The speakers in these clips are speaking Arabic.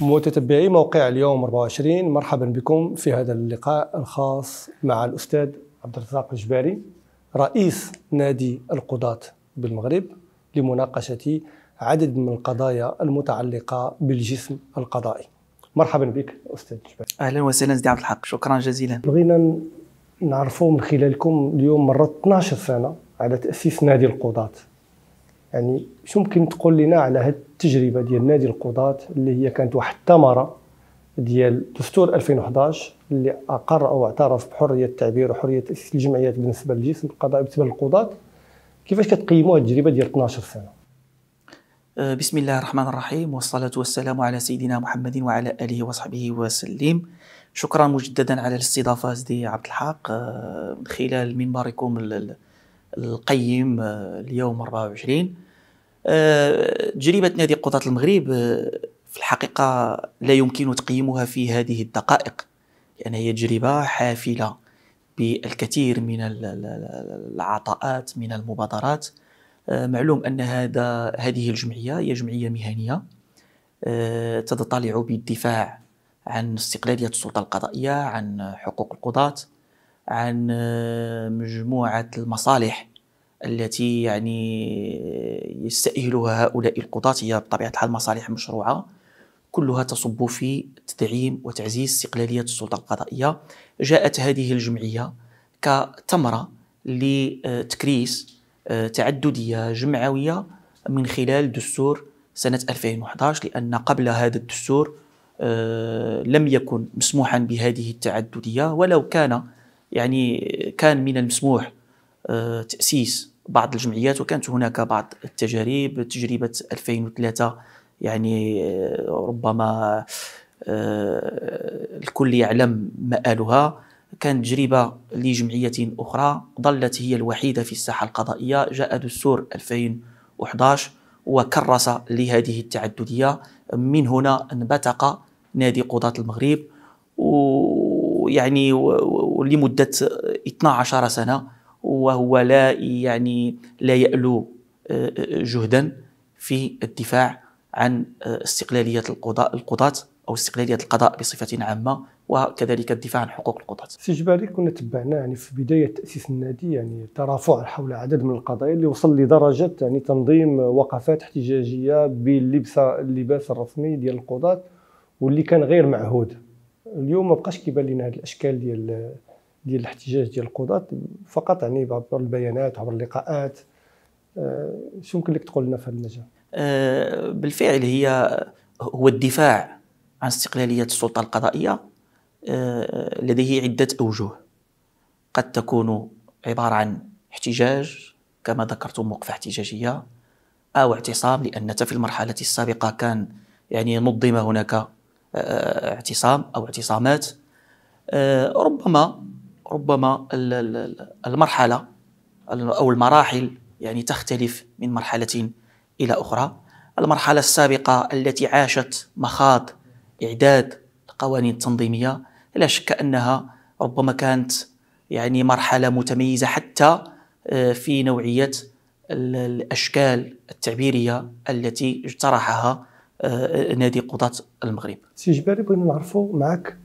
متتبعي موقع اليوم 24 مرحبا بكم في هذا اللقاء الخاص مع الأستاذ عبد الرزاق الجباري رئيس نادي القضاة بالمغرب لمناقشة عدد من القضايا المتعلقة بالجسم القضائي مرحبا بك أستاذ جباري أهلا وسهلا سيدي عبد الحق شكرا جزيلا بغينا نعرفوا من خلالكم اليوم مرت 12 سنة على تأسيس نادي القضاة يعني شو ممكن تقول لنا على هذه التجربه ديال نادي القضاة اللي هي كانت واحد الثمره ديال دستور 2011 اللي اقر او اعترف بحريه التعبير وحريه الجمعيات بالنسبه للجسم القضائي بالنسبه للقضاة كيفاش كتقيموا التجربه ديال 12 سنه أه، بسم الله الرحمن الرحيم والصلاة والسلام على سيدنا محمد وعلى آله وصحبه وسلم شكرا مجددا على الاستضافة سيدي عبد الحق أه، من خلال منبركم القيم أه، اليوم 24 تجربه آه، نادي قضاة المغرب آه، في الحقيقه لا يمكن تقييمها في هذه الدقائق لان يعني هي تجربه حافله بالكثير من العطاءات من المبادرات آه، معلوم ان هذا هذه الجمعيه هي جمعيه مهنيه تتطلع بالدفاع عن استقلاليه السلطه القضائيه عن حقوق القضاه عن مجموعه المصالح التي يعني يستأهلها هؤلاء القضاة هي بطبيعة الحال مصالح مشروعة كلها تصب في تدعيم وتعزيز استقلالية السلطة القضائية جاءت هذه الجمعية كتمرة لتكريس آه، تعددية جمعوية من خلال دستور سنة 2011 لأن قبل هذا الدستور آه، لم يكن مسموحا بهذه التعددية ولو كان يعني كان من المسموح آه، تاسيس بعض الجمعيات وكانت هناك بعض التجارب تجربه 2003 يعني آه، ربما آه، الكل يعلم مآلها كانت تجربة لجمعية أخرى ظلت هي الوحيدة في الساحة القضائية جاء دستور 2011 وكرس لهذه التعددية من هنا انبثق نادي قضاة المغرب ويعني ولمدة 12 سنة وهو لا يعني لا يألو آه، آه، جهدا في الدفاع عن آه، استقلالية القضاء القضاة أو استقلالية القضاء بصفة عامة وكذلك الدفاع عن حقوق القضاة. سي جبالي كنا تبعنا يعني في بداية تأسيس النادي يعني ترافع حول عدد من القضايا اللي وصل لدرجة يعني تنظيم وقفات احتجاجية باللبسة اللباس الرسمي ديال القضاة واللي كان غير معهود. اليوم ما بقاش كيبان لنا هذه الأشكال ديال ديال الاحتجاج ديال القضاة فقط يعني عبر البيانات عبر اللقاءات آه، شو يمكن لك تقول لنا في هذا المجال؟ آه، بالفعل هي هو الدفاع عن استقلالية السلطة القضائية آه، لديه عدة أوجه قد تكون عبارة عن احتجاج كما ذكرتم وقفة احتجاجية أو اعتصام لأن في المرحلة السابقة كان يعني نظم هناك اعتصام أو اعتصامات ربما ربما المرحلة أو المراحل يعني تختلف من مرحلة إلى أخرى المرحلة السابقة التي عاشت مخاض إعداد القوانين التنظيمية لا شك أنها ربما كانت يعني مرحلة متميزة حتى آه، في نوعية الأشكال التعبيرية التي اجترحها آه، نادي قضاة المغرب سي جبالي بغينا نعرفوا معك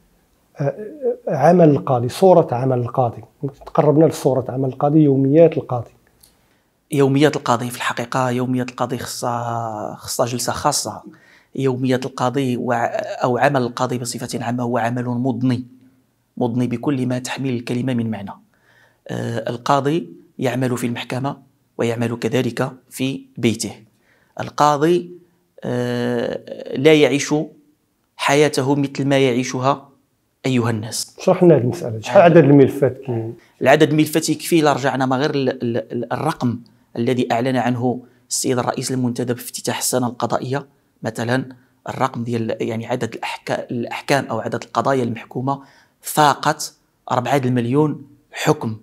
عمل القاضي صورة عمل القاضي تقربنا لصورة عمل القاضي يوميات القاضي يوميات القاضي في الحقيقة يوميات القاضي خصها خصها جلسة خاصة يوميات القاضي أو عمل القاضي بصفة عامة هو عمل مضني مضني بكل ما تحمل الكلمة من معنى آه، القاضي يعمل في المحكمة ويعمل كذلك في بيته القاضي آه، لا يعيش حياته مثل ما يعيشها ايها الناس شرحنا هذه المساله شحال عدد الملفات كي العدد الملفات يكفي الا رجعنا ما غير الرقم الذي اعلن عنه السيد الرئيس المنتدب في افتتاح السنه القضائيه مثلا الرقم ديال يعني عدد الاحكام او عدد القضايا المحكومه فاقت 4 المليون حكم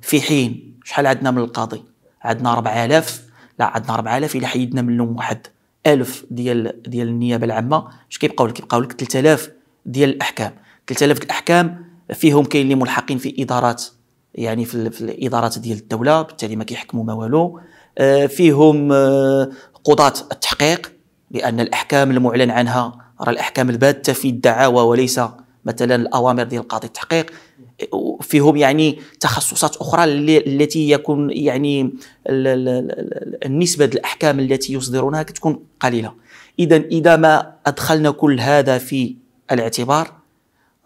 في حين شحال عندنا من القاضي عندنا 4000 لا عندنا 4000 الا حيدنا منهم واحد 1000 ديال ديال النيابه العامه اش كيبقاو لك كيبقاو لك 3000 ديال الاحكام 3000 الاحكام فيهم كاين اللي ملحقين في ادارات يعني في, في الادارات ديال الدوله بالتالي ما كيحكموا ما والو آه، فيهم آه، قضاة التحقيق لان الاحكام المعلن عنها راه الاحكام الباته في الدعاوى وليس مثلا الاوامر ديال قاضي التحقيق آه، فيهم يعني تخصصات اخرى التي يكون يعني النسبه الاحكام التي يصدرونها كتكون قليله اذا اذا ما ادخلنا كل هذا في الاعتبار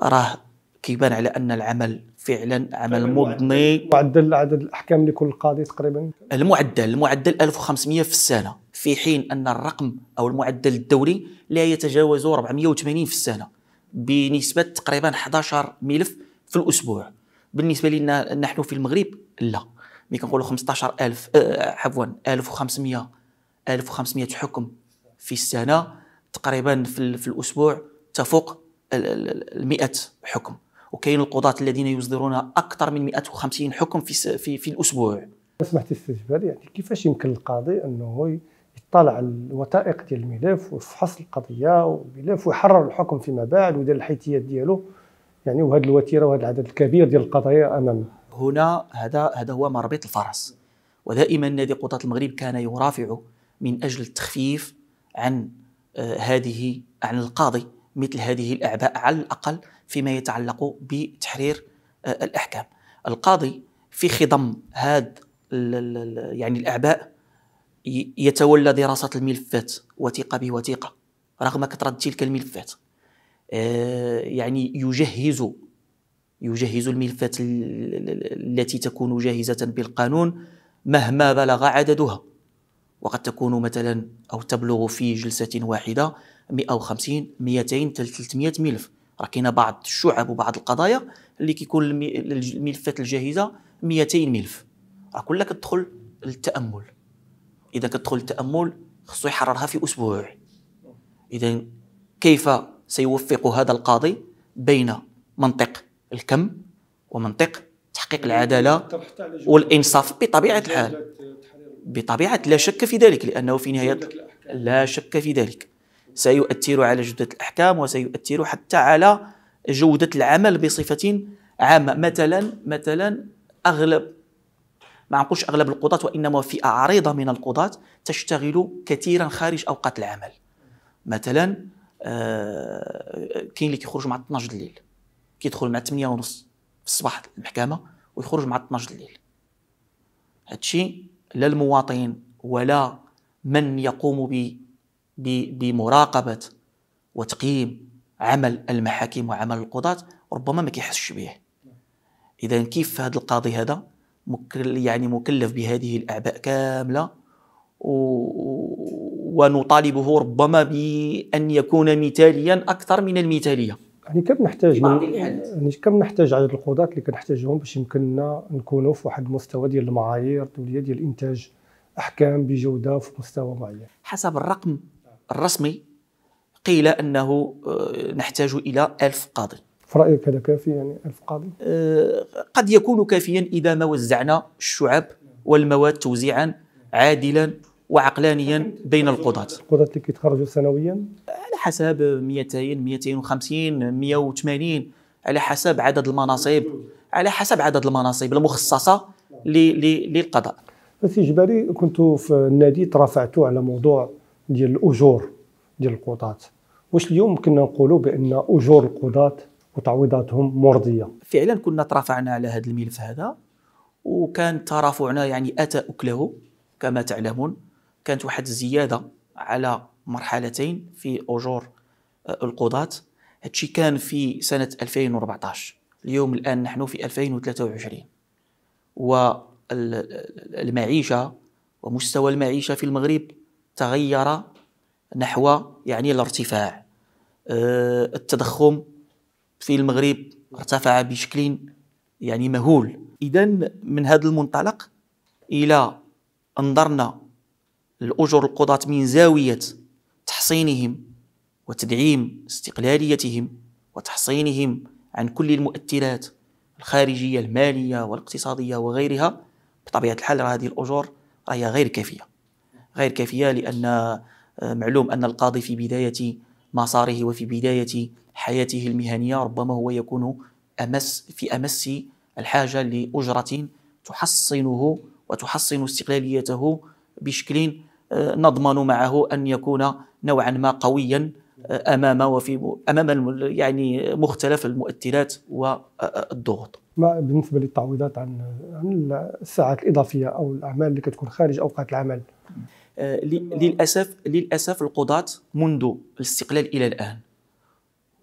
راه كيبان على ان العمل فعلا عمل مضني معدل عدد الاحكام لكل قاضي تقريبا المعدل المعدل 1500 في السنه في حين ان الرقم او المعدل الدولي لا يتجاوز 480 في السنه بنسبه تقريبا 11 ملف في الاسبوع بالنسبه لنا نحن في المغرب لا ملي كنقولوا 15000 آه عفوا 1500 1500 حكم في السنه تقريبا في, في الاسبوع تفوق المئة حكم وكاين القضاة الذين يصدرون أكثر من 150 حكم في في, في الأسبوع سمحت استجبال يعني كيفاش يمكن القاضي أنه يطلع على الوثائق ديال الملف ويفحص القضية والملف ويحرر الحكم فيما بعد ويدير الحيتيات ديالو يعني وهذه الوتيرة وهذا العدد الكبير ديال القضايا أمامنا هنا هذا هذا هو مربط الفرس ودائما نادي قضاة المغرب كان يرافع من أجل التخفيف عن آه، هذه عن القاضي مثل هذه الأعباء على الأقل فيما يتعلق بتحرير آه، الأحكام القاضي في خضم هذا يعني الأعباء يتولى دراسة الملفات وثيقة بوثيقة رغم كثرة تلك الملفات آه، يعني يجهز يجهز الملفات التي تكون جاهزة بالقانون مهما بلغ عددها وقد تكون مثلا أو تبلغ في جلسة واحدة 150 200 300 ملف راه كاينه بعض الشعب وبعض القضايا اللي كيكون الملفات الجاهزه 200 ملف راه كلها كتدخل للتامل اذا كتدخل للتامل خصو يحررها في اسبوع اذا كيف سيوفق هذا القاضي بين منطق الكم ومنطق تحقيق يعني العداله والانصاف بطبيعه الحال بطبيعه لا شك في ذلك لانه في نهايه لا شك في ذلك سيؤثر على جودة الأحكام وسيؤثر حتى على جودة العمل بصفة عامة مثلا مثلا أغلب ما نقولش أغلب القضاة وإنما فئة عريضة من القضاة تشتغل كثيرا خارج أوقات العمل مثلا آه، كاين اللي كيخرج مع 12 الليل كيدخل مع 8 ونص في الصباح المحكمة ويخرج مع 12 الليل هادشي لا المواطن ولا من يقوم ب بمراقبه وتقييم عمل المحاكم وعمل القضاة ربما ما كيحسش به اذا كيف هذا القاضي هذا يعني مكلف بهذه الاعباء كامله ونطالبه ربما بان يكون مثاليا اكثر من المثاليه يعني كم نحتاج يعني كم نحتاج عدد القضاة اللي كنحتاجهم باش يمكننا نكونوا في واحد المستوى ديال المعايير الدوليه ديال انتاج احكام بجوده في مستوى معين حسب الرقم الرسمي قيل أنه آه، نحتاج إلى ألف قاضي في رأيك هذا كافي يعني ألف قاضي؟ آه، قد يكون كافيا إذا ما وزعنا الشعب والمواد توزيعا عادلا وعقلانيا بين القضاة القضاة اللي كيتخرجوا سنويا؟ على حسب 200 250 180 على حسب عدد المناصب على حسب عدد المناصب المخصصة للقضاء سي جبالي كنت في النادي ترافعتوا على موضوع ديال الاجور ديال القضاة واش اليوم كنا نقولوا بان اجور القضاة وتعويضاتهم مرضيه فعلا كنا ترافعنا على هذا الملف هذا وكان ترافعنا يعني اتى اكله كما تعلمون كانت واحد الزياده على مرحلتين في اجور آه، القضاة هادشي كان في سنه 2014 اليوم الان نحن في 2023 والمعيشه ومستوى المعيشه في المغرب تغير نحو يعني الارتفاع أه، التضخم في المغرب ارتفع بشكل يعني مهول اذا من هذا المنطلق الى انظرنا الاجور القضاة من زاويه تحصينهم وتدعيم استقلاليتهم وتحصينهم عن كل المؤثرات الخارجيه الماليه والاقتصاديه وغيرها بطبيعه الحال هذه الاجور راهي غير كافيه غير كافية لأن آه، معلوم أن القاضي في بداية مساره وفي بداية حياته المهنية ربما هو يكون أمس في أمس الحاجة لأجرة تحصنه وتحصن استقلاليته بشكل آه، نضمن معه أن يكون نوعا ما قويا آه، امام وفي امام يعني مختلف المؤثرات والضغوط. ما بالنسبه للتعويضات عن عن الساعات الاضافيه او الاعمال اللي كتكون خارج اوقات العمل. آه، للاسف للاسف القضاة منذ الاستقلال الى الان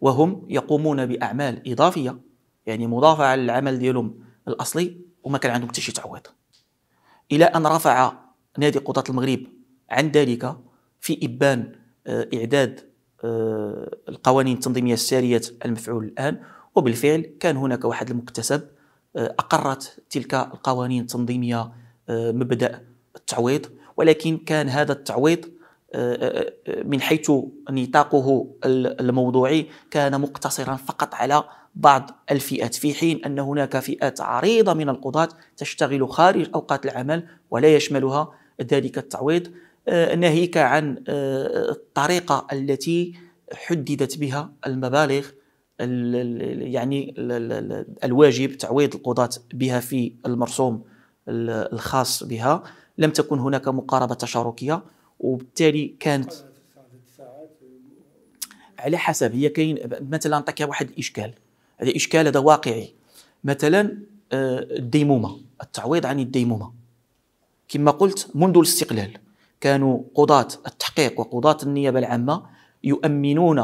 وهم يقومون باعمال اضافيه يعني مضافه على العمل ديالهم الاصلي وما كان عندهم حتى شي تعويض الى ان رفع نادي قضاة المغرب عن ذلك في ابان آه، اعداد آه، القوانين التنظيميه الساريه المفعول الان وبالفعل كان هناك واحد المكتسب اقرت تلك القوانين التنظيميه مبدا التعويض ولكن كان هذا التعويض آه، آه، آه، من حيث نطاقه الموضوعي كان مقتصرا فقط على بعض الفئات في حين أن هناك فئات عريضة من القضاة تشتغل خارج أوقات العمل ولا يشملها ذلك التعويض ناهيك عن الطريقة التي حددت بها المبالغ يعني الواجب تعويض القضاة بها في المرسوم الخاص بها لم تكن هناك مقاربه تشاركيه وبالتالي كانت على حسب هي كاين مثلا نعطيك واحد الاشكال هذا اشكال هذا واقعي مثلا آه، الديمومه التعويض عن الديمومه كما قلت منذ الاستقلال كانوا قضاة التحقيق وقضاة النيابة العامة يؤمنون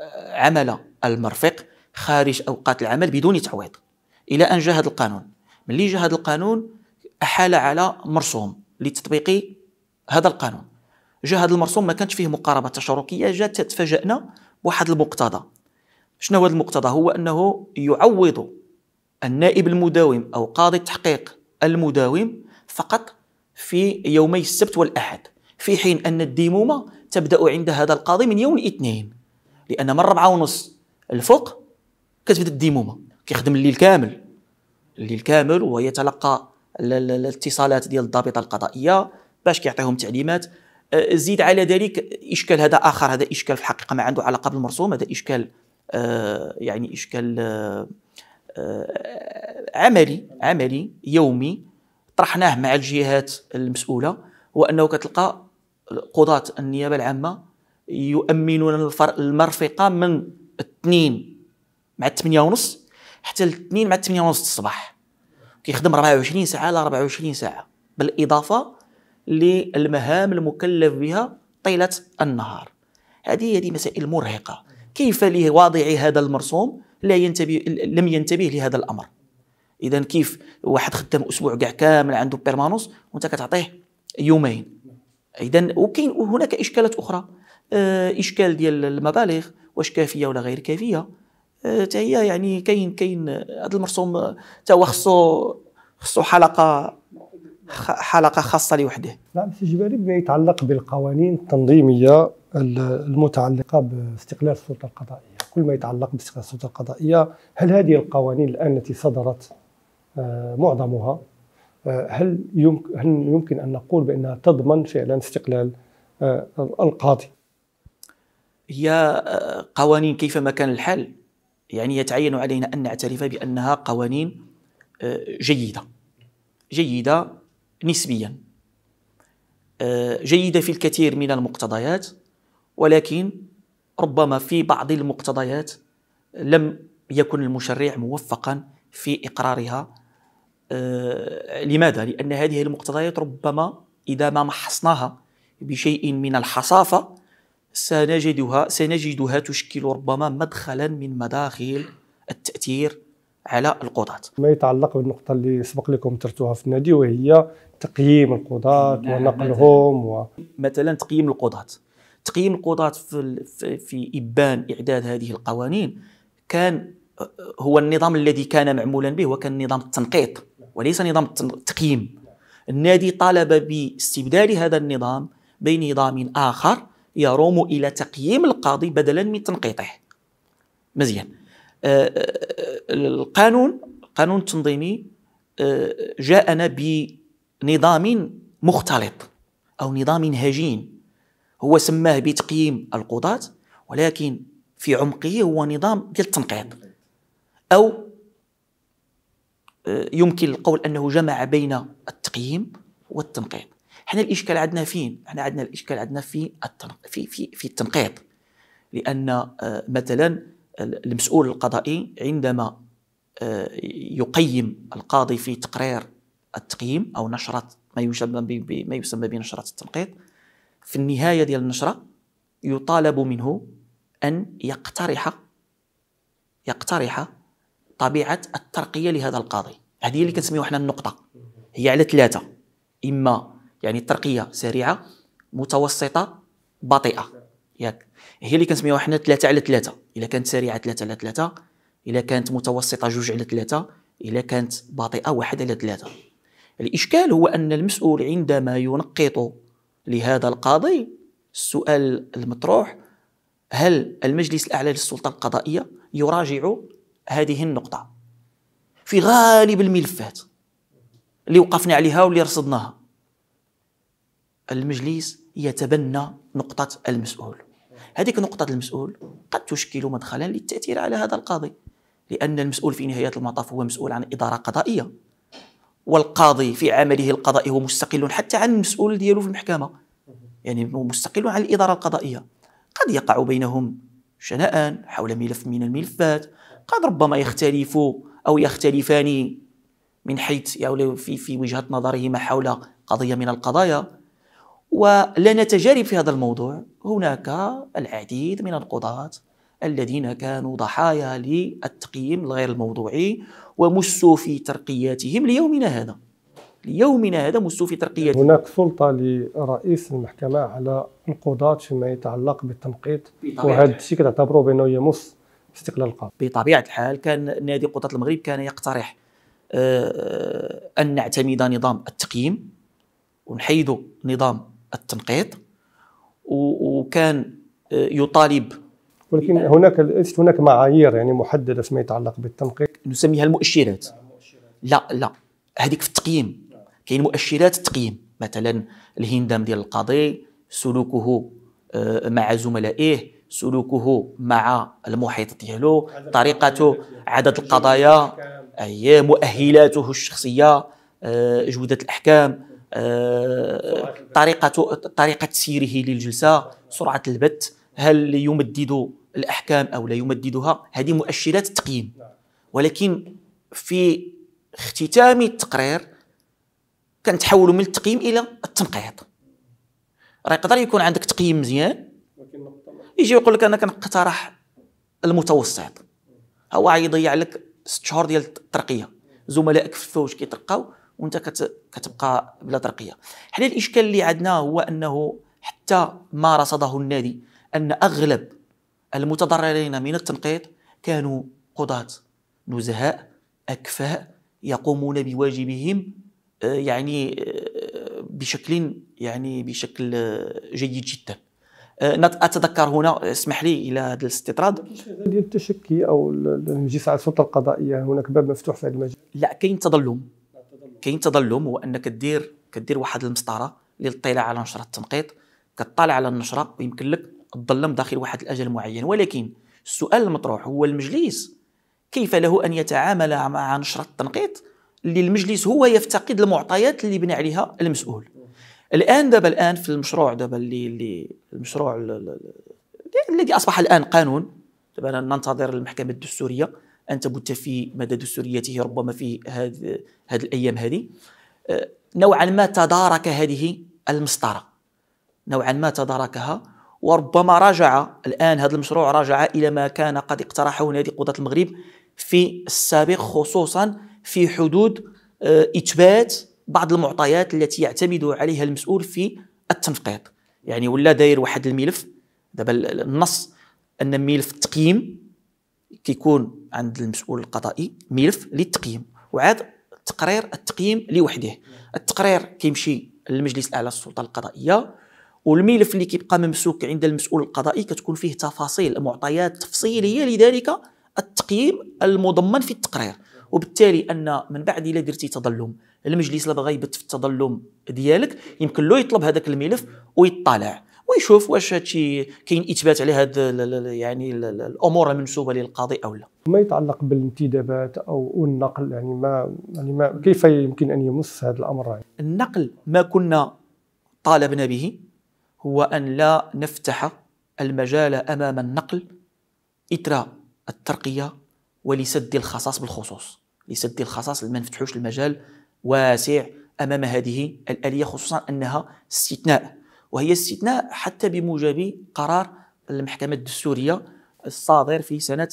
آه، عمل المرفق خارج أوقات العمل بدون تعويض إلى أن جاء هذا القانون ملي جاء هذا القانون أحال على مرسوم لتطبيق هذا القانون جاء هذا المرسوم ما كانش فيه مقاربه تشاركيه جات تفاجئنا بواحد المقتضى شنو هو المقتضى هو انه يعوض النائب المداوم او قاضي التحقيق المداوم فقط في يومي السبت والاحد في حين ان الديمومه تبدا عند هذا القاضي من يوم الاثنين لان من ربعة ونص الفوق كتبدا الديمومه كيخدم الليل كامل الليل كامل ويتلقى الاتصالات ديال الضابطه القضائيه باش كيعطيهم تعليمات أه، زيد على ذلك اشكال هذا اخر هذا اشكال في الحقيقه ما عنده علاقه بالمرسوم هذا اشكال أه، يعني اشكال أه، عملي عملي يومي طرحناه مع الجهات المسؤوله هو انه كتلقى قضاة النيابه العامه يؤمنون المرفقه من الاثنين مع الثمانية ونص حتى الاثنين مع الثمانية ونص الصباح كيخدم 24 ساعه على 24 ساعه بالاضافه للمهام المكلف بها طيله النهار هذه هذه مسائل مرهقه كيف لواضع هذا المرسوم لا ينتبه لم ينتبه لهذا الامر اذا كيف واحد خدام اسبوع كاع كامل عنده بيرمانوس وانت كتعطيه يومين اذا وكاين هناك اشكالات اخرى آه، اشكال ديال المبالغ واش كافيه ولا غير كافيه آه، هي يعني كاين كاين هذا المرسوم حتى هو خصو خصو حلقه حلقه خاصه لوحده نعم سي جبالي بما يتعلق بالقوانين التنظيميه المتعلقه باستقلال السلطه القضائيه كل ما يتعلق باستقلال السلطه القضائيه هل هذه القوانين الان التي صدرت آه، معظمها آه، هل يمكن هل يمكن ان نقول بانها تضمن فعلا استقلال القاضي هي قوانين كيفما كان الحال يعني يتعين علينا أن نعترف بأنها قوانين آه، جيدة جيدة نسبيا آه، جيدة في الكثير من المقتضيات ولكن ربما في بعض المقتضيات لم يكن المشرع موفقا في إقرارها آه، لماذا؟ لأن هذه المقتضيات ربما إذا ما محصناها بشيء من الحصافة سنجدها سنجدها تشكل ربما مدخلا من مداخل التاثير على القضاة ما يتعلق بالنقطة اللي سبق لكم ترتوها في النادي وهي تقييم القضاة نعم، ونقلهم و... مثلا تقييم القضاة تقييم القضاة في, في إبان إعداد هذه القوانين كان آه، هو النظام الذي كان معمولا به وكان نظام التنقيط وليس نظام التقييم النادي طالب باستبدال هذا النظام بنظام آخر يروم الى تقييم القاضي بدلا من تنقيطه مزيان آه، آه، القانون القانون التنظيمي آه، جاءنا بنظام مختلط او نظام هجين هو سماه بتقييم القضاة ولكن في عمقه هو نظام ديال التنقيط او يمكن القول انه جمع بين التقييم والتنقيط احنا الاشكال عندنا فين؟ احنا عندنا الاشكال عندنا في في في في التنقيط لان آه، مثلا المسؤول القضائي عندما آه، يقيم القاضي في تقرير التقييم او نشره ما يسمى ما يسمى بنشره التنقيط في النهايه ديال النشره يطالب منه ان يقترح يقترح طبيعه الترقيه لهذا القاضي هذه اللي كنسميوها حنا النقطه هي على ثلاثه اما يعني الترقيه سريعه متوسطه بطيئه ياك هي اللي كنسميوها حنا 3 على 3 الا كانت سريعه 3 على 3 الا كانت متوسطه 2 على 3 الا كانت بطيئه 1 على 3 الاشكال هو ان المسؤول عندما ينقط لهذا القاضي السؤال المطروح هل المجلس الاعلى للسلطه القضائيه يراجع هذه النقطه في غالب الملفات اللي وقفنا عليها واللي رصدناها المجلس يتبنى نقطة المسؤول هذه نقطة المسؤول قد تشكل مدخلا للتأثير على هذا القاضي لأن المسؤول في نهاية المطاف هو مسؤول عن إدارة قضائية والقاضي في عمله القضائي هو مستقل حتى عن المسؤول ديالو في المحكمة يعني هو مستقل عن الإدارة القضائية قد يقع بينهم شنآن حول ملف من الملفات قد ربما يختلفوا أو يختلفان من حيث يعني في في وجهة نظرهما حول قضية من القضايا ولنا تجارب في هذا الموضوع هناك العديد من القضاة الذين كانوا ضحايا للتقييم الغير الموضوعي ومسوا في ترقياتهم ليومنا هذا ليومنا هذا مسوا في ترقياتهم هناك سلطة لرئيس المحكمة على القضاة فيما يتعلق بالتنقيط وهذا الشيء كتعتبره بأنه يمس استقلال القاضي بطبيعة الحال كان نادي قضاة المغرب كان يقترح آه، آه، أن نعتمد نظام التقييم ونحيدوا نظام التنقيط وكان آه، يطالب ولكن هناك ليست هناك معايير يعني محدده فيما يتعلق بالتنقيط نسميها المؤشرات لا لا هذيك في التقييم كاين مؤشرات التقييم مثلا الهندام ديال القاضي سلوكه آه، مع زملائه سلوكه مع المحيط ديالو طريقته عدد القضايا اي مؤهلاته الشخصيه آه، جوده الاحكام طريقه طريقه سيره للجلسه سرعه البث هل يمدد الاحكام او لا يمددها هذه مؤشرات التقييم نعم. ولكن في اختتام التقرير كنتحول من التقييم الى التنقيط راه يقدر يكون عندك تقييم مزيان يجي يقول لك انا كنقترح المتوسط نعم. هو يضيع لك ست شهور ديال الترقيه زملائك في الفوج كيترقاو وانت كتبقى بلا ترقيه حنا الاشكال اللي عندنا هو انه حتى ما رصده النادي ان اغلب المتضررين من التنقيط كانوا قضاة نزهاء اكفاء يقومون بواجبهم آه، يعني آه، بشكل يعني بشكل آه، جيد جدا اتذكر هنا اسمح لي الى هذا الاستطراد ديال التشكي او المجلس على السلطه القضائيه هناك باب مفتوح في هذا المجال لا كاين تظلم كاين تظلم هو انك دير كدير واحد المسطره للاطلاع على نشره التنقيط كطالع على النشره ويمكن لك تظلم داخل واحد الاجل معين ولكن السؤال المطروح هو المجلس كيف له ان يتعامل مع نشره التنقيط اللي المجلس هو يفتقد المعطيات اللي بنى عليها المسؤول الان دابا الان في المشروع دابا اللي اللي المشروع الذي اصبح الان قانون دابا ننتظر المحكمه الدستوريه ان تبت في مدى دستوريته ربما في هذه هذه الايام هذه أه، نوعا ما تدارك هذه المسطره نوعا ما تداركها وربما رجع الان هذا المشروع رجع الى ما كان قد اقترحه نادي قضاه المغرب في السابق خصوصا في حدود أه، اثبات بعض المعطيات التي يعتمد عليها المسؤول في التنقيط يعني ولا داير واحد الملف دابا النص ان ملف التقييم كيكون عند المسؤول القضائي ملف للتقييم وعاد تقرير التقييم لوحده التقرير كيمشي للمجلس الاعلى للسلطه القضائيه والملف اللي كيبقى ممسوك عند المسؤول القضائي كتكون فيه تفاصيل معطيات تفصيليه لذلك التقييم المضمن في التقرير وبالتالي ان من بعد الا درتي تظلم المجلس لا بغى يبت في التظلم ديالك يمكن له يطلب هذاك الملف ويطالع ويشوف واش هادشي كاين اثبات على هاد يعني الامور المنسوبه للقاضي او لا ما يتعلق بالانتدابات او النقل يعني ما يعني ما كيف يمكن ان يمس هذا الامر يعني؟ النقل ما كنا طالبنا به هو ان لا نفتح المجال امام النقل اثر الترقيه ولسد الخصاص بالخصوص لسد الخصاص ما نفتحوش المجال واسع امام هذه الاليه خصوصا انها استثناء وهي استثناء حتى بموجب قرار المحكمة الدستورية الصادر في سنة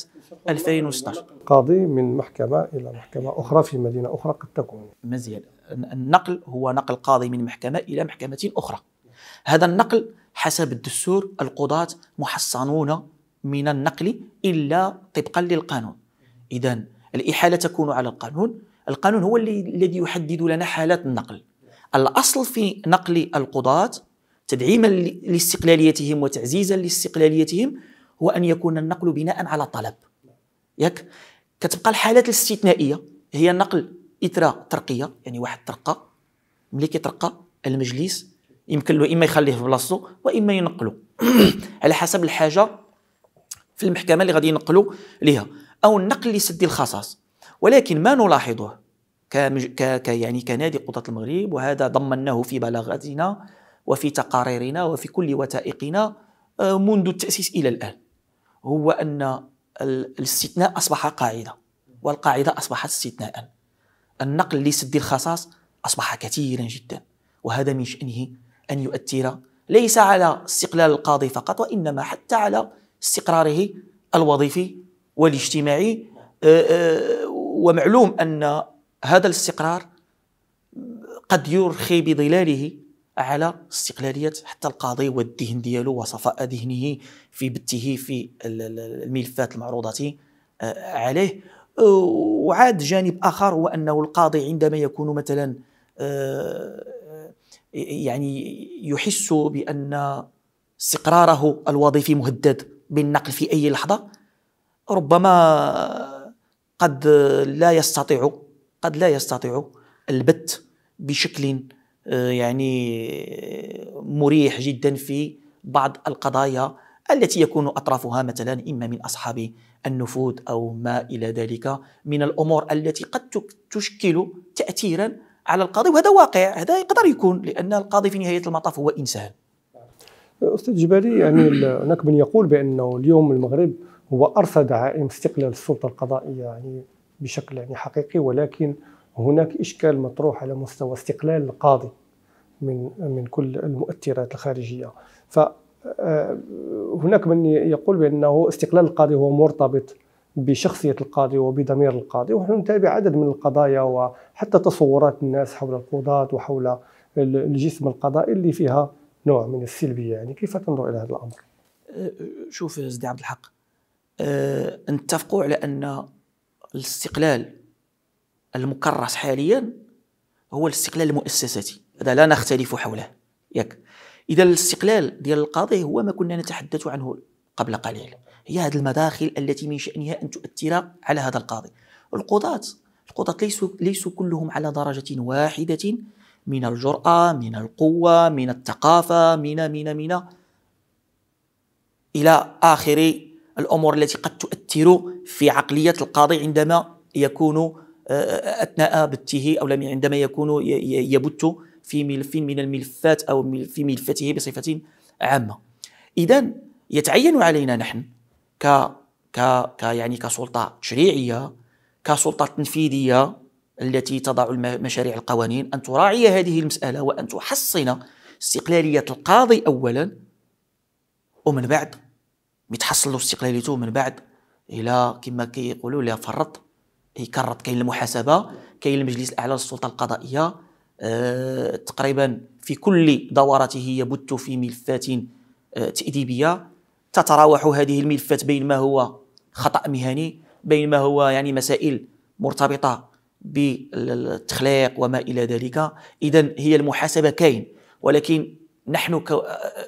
2016 قاضي من محكمة إلى محكمة أخرى في مدينة أخرى قد تكون مزيان النقل هو نقل قاضي من محكمة إلى محكمة أخرى هذا النقل حسب الدستور القضاة محصنون من النقل إلا طبقا للقانون إذا الإحالة تكون على القانون القانون هو الذي يحدد لنا حالات النقل الأصل في نقل القضاة تدعيما لاستقلاليتهم وتعزيزا لاستقلاليتهم هو ان يكون النقل بناء على طلب ياك كتبقى الحالات الاستثنائيه هي النقل اثر ترقيه يعني واحد ترقى ملي كيترقى المجلس يمكن له اما يخليه في بلاصتو واما ينقلو على حسب الحاجه في المحكمه اللي غادي ينقلو ليها او النقل لسد الخصاص ولكن ما نلاحظه ك يعني كنادي قضاة المغرب وهذا ضمناه في بلاغاتنا وفي تقاريرنا وفي كل وثائقنا آه، منذ التأسيس إلى الآن هو أن الاستثناء أصبح قاعدة والقاعدة أصبحت استثناء النقل لسد الخصاص أصبح كثيرا جدا وهذا من شأنه أن يؤثر ليس على استقلال القاضي فقط وإنما حتى على استقراره الوظيفي والاجتماعي آه، آه، ومعلوم أن هذا الاستقرار قد يرخي بظلاله على استقلاليه حتى القاضي والذهن ديالو وصفاء ذهنه في بته في الملفات المعروضه آه، عليه آه، وعاد جانب اخر هو انه القاضي عندما يكون مثلا آه، يعني يحس بان استقراره الوظيفي مهدد بالنقل في اي لحظه ربما قد لا يستطيع قد لا يستطيع البت بشكل آه، يعني آه، مريح جدا في بعض القضايا التي يكون اطرافها مثلا اما من اصحاب النفوذ او ما الى ذلك من الامور التي قد تشكل تاثيرا على القاضي وهذا واقع هذا يقدر يكون لان القاضي في نهايه المطاف هو انسان استاذ جبالي يعني هناك من يقول بانه اليوم المغرب هو ارثى دعائم استقلال السلطه القضائيه يعني بشكل يعني حقيقي ولكن هناك اشكال مطروح على مستوى استقلال القاضي من من كل المؤثرات الخارجيه ف آه، هناك من يقول بانه استقلال القاضي هو مرتبط بشخصيه القاضي وبضمير القاضي ونحن نتابع عدد من القضايا وحتى تصورات الناس حول القضاه وحول الجسم القضائي اللي فيها نوع من السلبيه يعني كيف تنظر الى هذا الامر؟ أه، شوف سيدي عبد الحق أه نتفقوا على ان الاستقلال المكرس حاليا هو الاستقلال المؤسساتي هذا لا نختلف حوله ياك اذا الاستقلال ديال القاضي هو ما كنا نتحدث عنه قبل قليل هي هذه المداخل التي من شانها ان تؤثر على هذا القاضي القضاة القضاة ليسوا ليسوا كلهم على درجة واحدة من الجرأة من القوة من الثقافة من من من إلى آخر الأمور التي قد تؤثر في عقلية القاضي عندما يكون آه، آه، أثناء بته أو عندما يكون يبت في ملف من الملفات أو في ملفته بصفة عامة إذا يتعين علينا نحن ك ك ك يعني كسلطة تشريعية كسلطة تنفيذية التي تضع المشاريع القوانين أن تراعي هذه المسألة وأن تحصن استقلالية القاضي أولا ومن بعد يتحصل استقلاليته من بعد الى كما كيقولوا كي لا فرط يكرط كاين المحاسبه كاين المجلس الاعلى للسلطه القضائيه آه، تقريبا في كل دورته يبت في ملفات آه، تأديبية تتراوح هذه الملفات بين ما هو خطأ مهني بين ما هو يعني مسائل مرتبطة بالتخليق وما إلى ذلك إذا هي المحاسبة كاين ولكن نحن آه،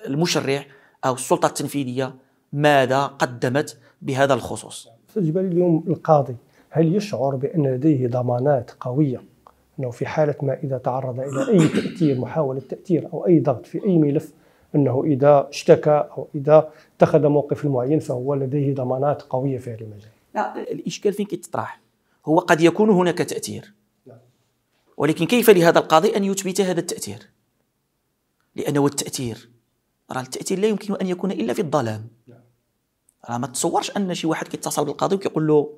المشرع أو السلطة التنفيذية ماذا قدمت بهذا الخصوص؟ استاذ اليوم القاضي هل يشعر بأن لديه ضمانات قوية أنه في حالة ما إذا تعرض إلى أي تأثير محاولة تأثير أو أي ضغط في أي ملف أنه إذا اشتكى أو إذا اتخذ موقف معين فهو لديه ضمانات قوية في هذا المجال لا الإشكال فين كيتطرح هو قد يكون هناك تأثير نعم. ولكن كيف لهذا القاضي أن يثبت هذا التأثير لأنه التأثير راه التأثير لا يمكن أن يكون إلا في الظلام نعم. راه ما تصورش أن شي واحد كيتصل بالقاضي وكيقول له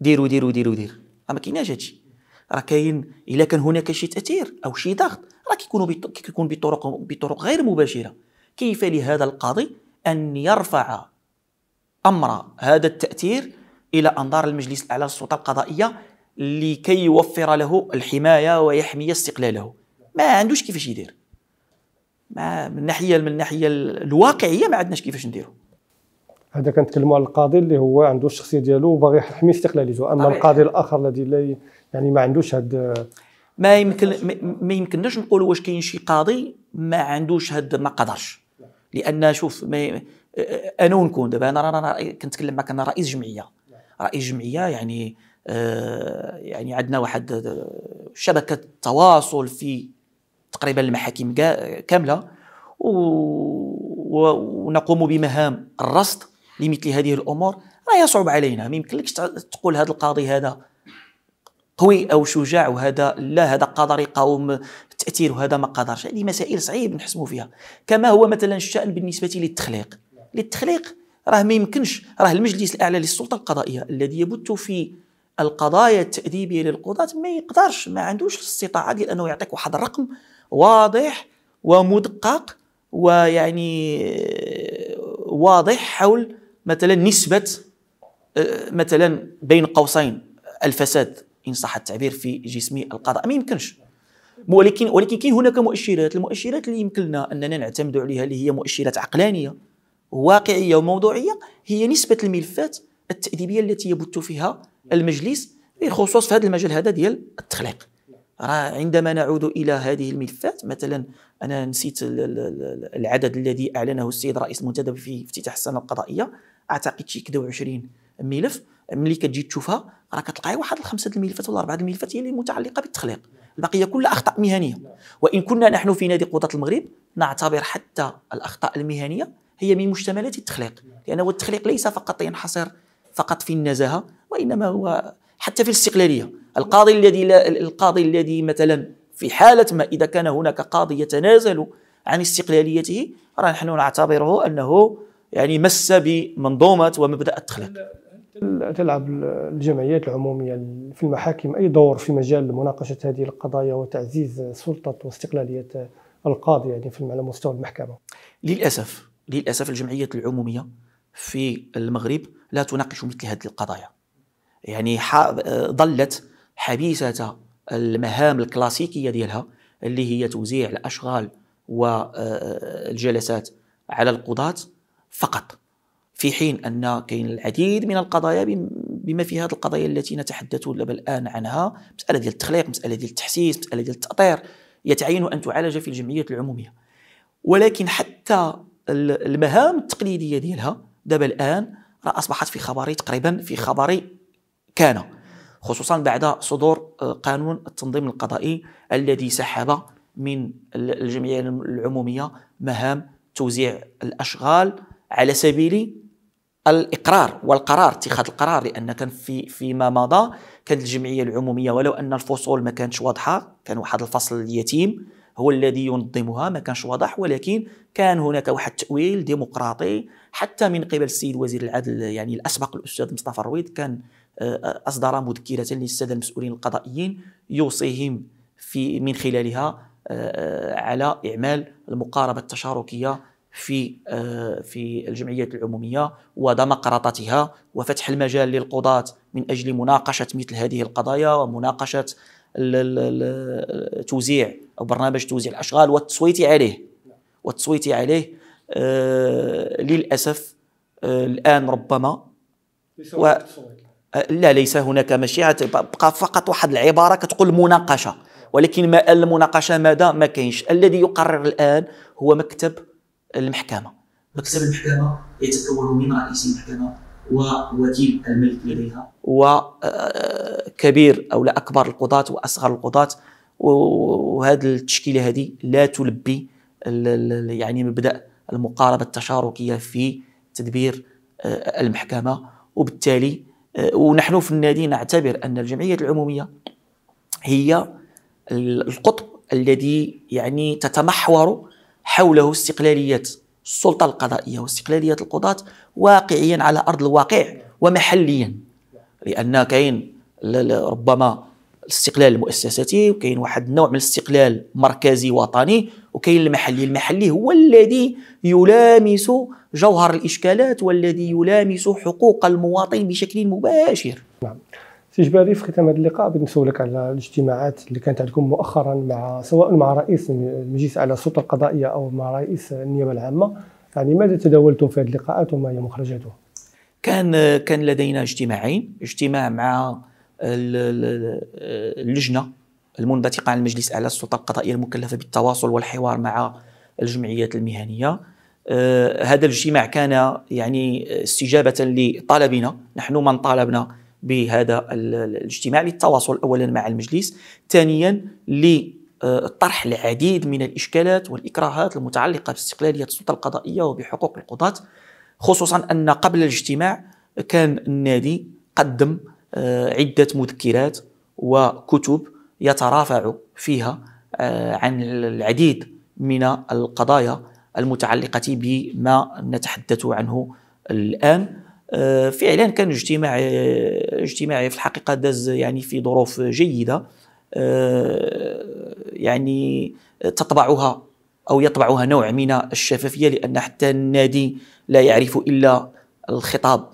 ديروا ديروا ديروا دير راه ما كايناش هادشي راه كاين الا كان هناك شي تاثير او شي ضغط راه كيكون كيكون بطرق بطرق غير مباشره كيف لهذا القاضي ان يرفع امر هذا التاثير الى انظار المجلس الاعلى للسلطه القضائيه لكي يوفر له الحمايه ويحمي استقلاله ما عندوش كيفاش يدير ما من الناحيه من الناحيه الواقعيه ما عندناش كيفاش نديرو هذا كنتكلموا على القاضي اللي هو عنده الشخصيه ديالو وباغي يحمي استقلاليته اما القاضي الاخر الذي لا يعني ما عندوش هاد ما يمكن ما يمكنناش نقولوا واش كاين شي قاضي ما عندوش هاد ما قدرش لان شوف ما انا ونكون دابا انا رانا كنتكلم معك انا رئيس جمعيه رئيس جمعيه يعني آه، يعني عندنا واحد آه، شبكه تواصل في تقريبا المحاكم كامله ونقوم بمهام الرصد لمثل هذه الامور راه يصعب علينا ما يمكنلكش تقول هذا القاضي هذا قوي او شجاع وهذا لا هذا قدر يقاوم التاثير وهذا ما قدرش هذه مسائل صعيب نحسموا فيها كما هو مثلا الشان بالنسبه للتخليق للتخليق راه ما يمكنش راه المجلس الاعلى للسلطه القضائيه الذي يبت في القضايا التاديبيه للقضاه ما يقدرش ما عندوش الاستطاعه ديال انه يعطيك واحد الرقم واضح ومدقق ويعني آه، واضح حول مثلا نسبه آه، مثلا بين قوسين الفساد ان صح التعبير في جسم القضاء ما يمكنش ولكن ولكن كاين هناك مؤشرات المؤشرات اللي يمكن لنا اننا نعتمد عليها اللي هي مؤشرات عقلانيه واقعيه وموضوعيه هي نسبه الملفات التاديبيه التي يبت فيها المجلس بالخصوص في هذا المجال هذا ديال التخليق راه عندما نعود الى هذه الملفات مثلا انا نسيت العدد الذي اعلنه السيد رئيس المنتدب في افتتاح السنه القضائيه اعتقد شي 20 ملف ملي كتجي تشوفها راه كتلقاي واحد الخمسه الملفات ولا اربعه الملفات هي اللي متعلقه بالتخليق البقيه كلها اخطاء مهنيه وان كنا نحن في نادي قضاه المغرب نعتبر حتى الاخطاء المهنيه هي من مشتملات التخليق لان التخليق ليس فقط ينحصر فقط في النزاهه وانما هو حتى في الاستقلاليه القاضي الذي لا القاضي الذي مثلا في حاله ما اذا كان هناك قاضي يتنازل عن استقلاليته راه نحن نعتبره انه يعني مس بمنظومه ومبدا التخليق تلعب الجمعيات العمومية في المحاكم أي دور في مجال مناقشة هذه القضايا وتعزيز سلطة واستقلالية القاضي يعني في على مستوى المحكمة للأسف للأسف الجمعيات العمومية في المغرب لا تناقش مثل هذه القضايا يعني ظلت حبيسة المهام الكلاسيكية ديالها اللي هي توزيع الأشغال والجلسات آه، على القضاة فقط في حين أن كاين العديد من القضايا بما في هذه القضايا التي نتحدث دابا الآن عنها مسألة ديال التخليق مسألة ديال التحسيس مسألة ديال التأطير يتعين أن تعالج في الجمعيات العمومية ولكن حتى المهام التقليدية ديالها دابا الآن راه أصبحت في خبري تقريبا في خبري كان خصوصا بعد صدور آه، قانون التنظيم القضائي الذي سحب من الجمعية العمومية مهام توزيع الأشغال على سبيل الاقرار والقرار اتخاذ القرار لان كان في فيما مضى كانت الجمعيه العموميه ولو ان الفصول ما كانتش واضحه كان واحد الفصل اليتيم هو الذي ينظمها ما كانش واضح ولكن كان هناك واحد التاويل ديمقراطي حتى من قبل السيد وزير العدل يعني الاسبق الاستاذ مصطفى الرويد كان آه، اصدر مذكره للساده المسؤولين القضائيين يوصيهم في من خلالها آه، آه، على اعمال المقاربه التشاركيه في آه، في الجمعيات العموميه ودمقراطتها وفتح المجال للقضاة من اجل مناقشه مثل هذه القضايا ومناقشه توزيع او برنامج توزيع الاشغال والتصويت عليه والتصويت عليه آه، للاسف آه، الان ربما و... لا ليس هناك مشيعة بقى فقط واحد العبارة كتقول مناقشة ولكن ما المناقشة ماذا ما كاينش الذي يقرر الآن هو مكتب المحكمه مكتب المحكمه يتكون من رئيس المحكمه ووكيل الملك لديها وكبير آه، او لا اكبر القضاة واصغر القضاة وهذه التشكيله هذه لا تلبي يعني مبدا المقاربه التشاركيه في تدبير آه، المحكمه وبالتالي آه، ونحن في النادي نعتبر ان الجمعيه العموميه هي القطب الذي يعني تتمحور حوله استقلاليه السلطه القضائيه واستقلاليه القضاه واقعيا على ارض الواقع ومحليا لان كاين ربما الاستقلال المؤسساتي وكاين واحد النوع من الاستقلال مركزي وطني وكاين المحلي المحلي هو الذي يلامس جوهر الاشكالات والذي يلامس حقوق المواطن بشكل مباشر سي جباري في ختام هذا اللقاء بغيت نسولك على الاجتماعات اللي كانت عندكم مؤخرا مع سواء مع رئيس المجلس على السلطه القضائيه او مع رئيس النيابه العامه يعني ماذا تداولتم في هذه اللقاءات وما هي مخرجاته؟ كان كان لدينا اجتماعين، اجتماع مع اللجنه المنبثقه عن المجلس على السلطه القضائيه المكلفه بالتواصل والحوار مع الجمعيات المهنيه. آه، هذا الاجتماع كان يعني استجابه لطلبنا، نحن من طالبنا بهذا الاجتماع للتواصل اولا مع المجلس ثانيا لطرح العديد من الاشكالات والاكراهات المتعلقه باستقلاليه السلطه القضائيه وبحقوق القضاه خصوصا ان قبل الاجتماع كان النادي قدم آه، عده مذكرات وكتب يترافع فيها آه، عن العديد من القضايا المتعلقه بما نتحدث عنه الان آه، فعلا كان اجتماع اجتماعي في الحقيقه داز يعني في ظروف جيده آه، يعني تطبعها او يطبعها نوع من الشفافيه لان حتى النادي لا يعرف الا الخطاب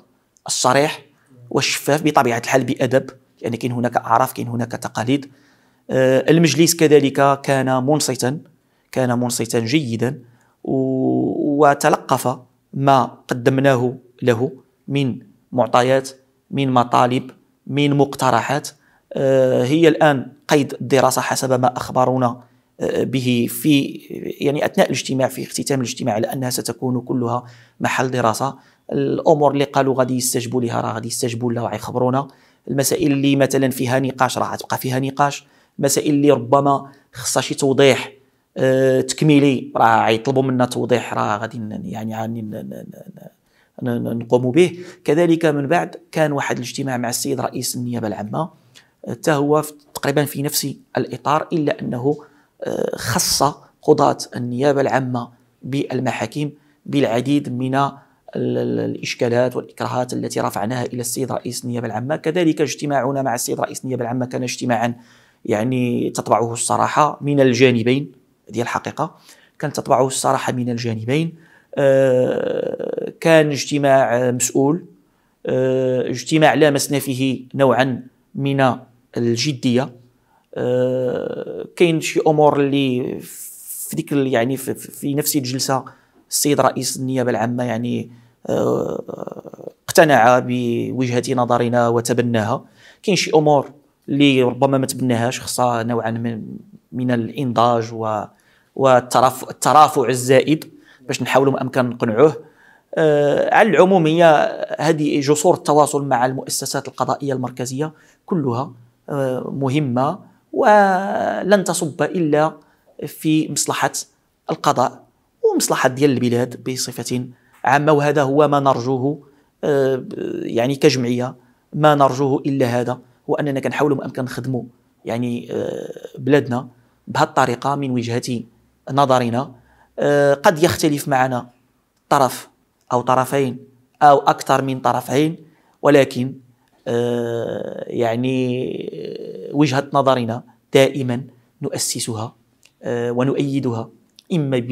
الصريح والشفاف بطبيعه الحال بادب يعني كاين هناك اعراف كاين هناك تقاليد آه، المجلس كذلك كان منصتا كان منصتا جيدا وتلقف ما قدمناه له من معطيات من مطالب من مقترحات آه، هي الان قيد الدراسه حسب ما اخبرونا آه، به في يعني اثناء الاجتماع في اختتام الاجتماع لانها ستكون كلها محل دراسه الامور اللي قالوا غادي يستجبوا لها راه غادي يستجبوا لها وغيخبرونا المسائل اللي مثلا فيها نقاش راه غتبقى فيها نقاش المسائل اللي ربما خصها شي توضيح آه، تكميلي راه يطلبوا منا توضيح راه غادي يعني, يعني نقوم به كذلك من بعد كان واحد الاجتماع مع السيد رئيس النيابه العامه آه، حتى هو تقريبا في نفس الاطار الا انه آه، خص قضاة النيابه العامه بالمحاكم بالعديد من الاشكالات والاكراهات التي رفعناها الى السيد رئيس النيابه العامه، كذلك اجتماعنا مع السيد رئيس النيابه العامه كان اجتماعا يعني تطبعه الصراحه من الجانبين هذه الحقيقه كان تطبعه الصراحه من الجانبين آه، كان اجتماع مسؤول آه، اجتماع لامسنا فيه نوعا من الجديه آه، كاين شي امور اللي في ديك يعني في, نفس الجلسه السيد رئيس النيابه العامه يعني اقتنع بوجهه نظرنا وتبناها كاين شي امور اللي ربما ما تبناهاش خصها نوعا من من الانضاج والترافع الزائد باش نحاولوا ما امكن نقنعوه آه على العموميه هذه جسور التواصل مع المؤسسات القضائيه المركزيه كلها آه مهمه ولن تصب الا في مصلحه القضاء ومصلحه ديال البلاد بصفه عامه وهذا هو ما نرجوه آه، يعني كجمعيه ما نرجوه الا هذا هو اننا كنحاولوا ما امكن نخدموا يعني آه، بلادنا بهالطريقه من وجهه نظرنا آه، قد يختلف معنا طرف أو طرفين أو أكثر من طرفين ولكن آه، يعني آه، وجهة نظرنا دائما نؤسسها ونؤيدها إما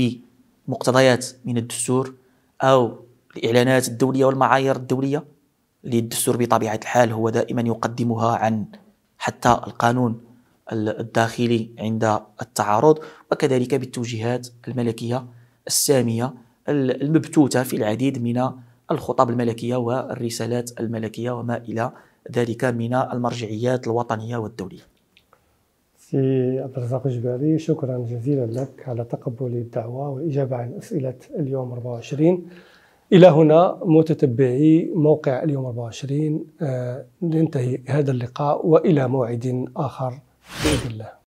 بمقتضيات من الدستور أو الإعلانات الدولية والمعايير الدولية للدستور بطبيعة الحال هو دائما يقدمها عن حتى القانون الداخلي عند التعارض وكذلك بالتوجيهات الملكية السامية المبتوتة في العديد من الخطب الملكية والرسالات الملكية وما إلى ذلك من المرجعيات الوطنية والدولية سي عبد الرزاق جبالي شكرا جزيلا لك على تقبل الدعوة والإجابة عن أسئلة اليوم 24 إلى هنا متتبعي موقع اليوم 24 آه، ننتهي هذا اللقاء وإلى موعد آخر باذن الله